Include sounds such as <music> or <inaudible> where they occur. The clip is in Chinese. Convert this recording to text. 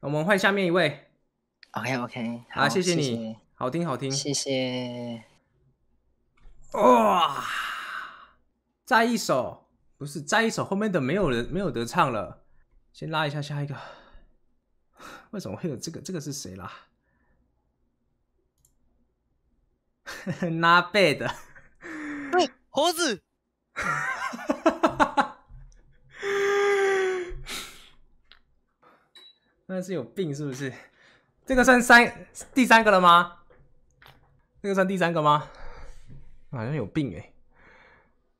我们换下面一位，OK OK，好，谢谢你，好听好听，谢谢。哇，再一首，不是再一首，后面的没有人没有得唱了，先拉一下下一个。<laughs> 为什么会有这个？这个是谁啦？拉 <laughs> 贝的，猴子。那是有病是不是？<laughs> 这个算三第三个了吗？这个算第三个吗？好像有病哎。